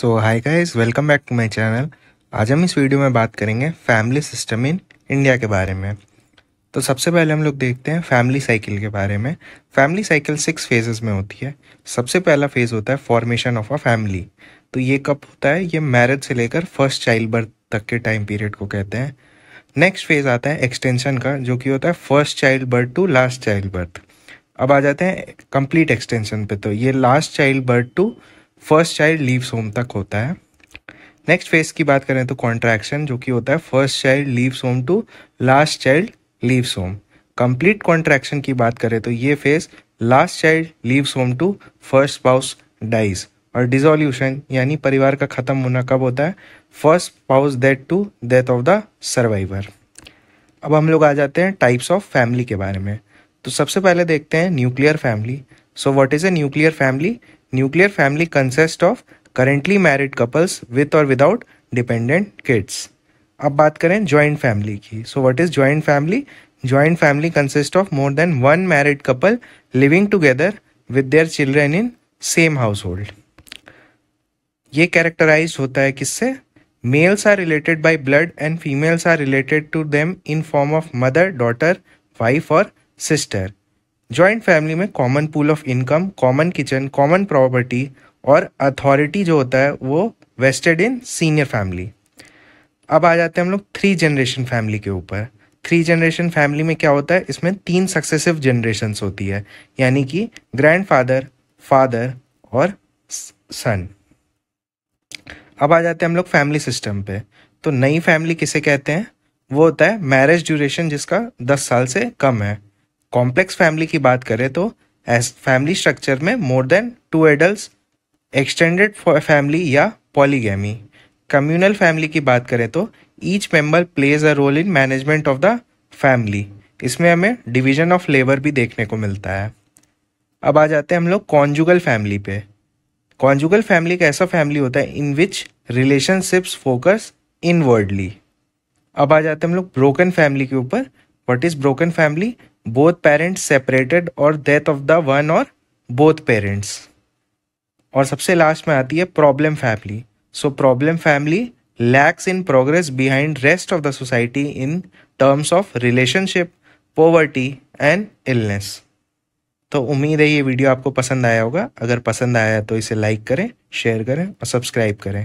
so hi guys welcome back to my channel आज हम इस वीडियो में बात करेंगे फैमिली सिस्टम इन इंडिया के बारे में तो सबसे पहले हम लोग देखते हैं फैमिली साइकिल के बारे में फैमिली साइकिल सिक्स फेजेस में होती है सबसे पहला फेज़ होता है फॉर्मेशन ऑफ अ फैमिली तो ये कब होता है ये मैरिज से लेकर फर्स्ट चाइल्ड बर्थ तक के टाइम पीरियड को कहते हैं नेक्स्ट फेज़ आता है एक्सटेंशन का जो कि होता है first child birth to last child birth अब आ जाते हैं कंप्लीट एक्सटेंशन पे तो ये last child birth to first child leaves home तक होता है नेक्स्ट फेज की बात करें तो कॉन्ट्रैक्शन जो कि होता है first child leaves home to last child leaves home complete contraction की बात करें तो ये phase last child leaves home to first spouse dies और डिजोल्यूशन यानी परिवार का ख़त्म होना कब होता है first spouse death to death of the survivor अब हम लोग आ जाते हैं टाइप्स ऑफ फैमिली के बारे में तो सबसे पहले देखते हैं nuclear family so what is a nuclear family nuclear family consist of currently married couples with और विदाउट डिपेंडेंट किड्स अब बात करें ज्वाइंट फैमिली की so what is joint family joint family consist of more than one married couple living together with their children in same household ये characterize होता है किससे males are related by blood and females are related to them in form of mother daughter wife और sister joint family में common pool of income common kitchen common property और authority जो होता है वो वेस्टेड इन सीनियर फैमिली अब आ जाते हैं हम लोग थ्री जनरेशन फैमिली के ऊपर थ्री जनरेशन फैमिली में क्या होता है इसमें तीन सक्सेसिव जनरेशन्स होती है यानी कि फादर फादर और सन अब आ जाते हैं हम लोग फैमिली सिस्टम पे तो नई फैमिली किसे कहते हैं वो होता है मैरिज ड्यूरेशन जिसका दस साल से कम है कॉम्प्लेक्स फैमिली की बात करें तो फैमिली स्ट्रक्चर में more than two adult extended family या पॉलीगेमी कम्युनल फैमिली की बात करें तो each member plays a role in management of the family इसमें हमें डिवीजन ऑफ लेबर भी देखने को मिलता है अब आ जाते हैं हम लोग कॉन्जुगल फैमिली पे कॉन्जुगल फैमिली एक ऐसा फैमिली होता है in which relationships focus inwardly अब आ जाते हैं हम लोग ब्रोकन फैमिली के ऊपर what is broken family both parents separated और डेथ ऑफ द वन और बोथ पेरेंट्स और सबसे लास्ट में आती है problem family so problem family lacks in progress behind rest of the society in terms of relationship poverty and illness तो उम्मीद है ये वीडियो आपको पसंद आया होगा अगर पसंद आया तो इसे लाइक करें शेयर करें और सब्सक्राइब करें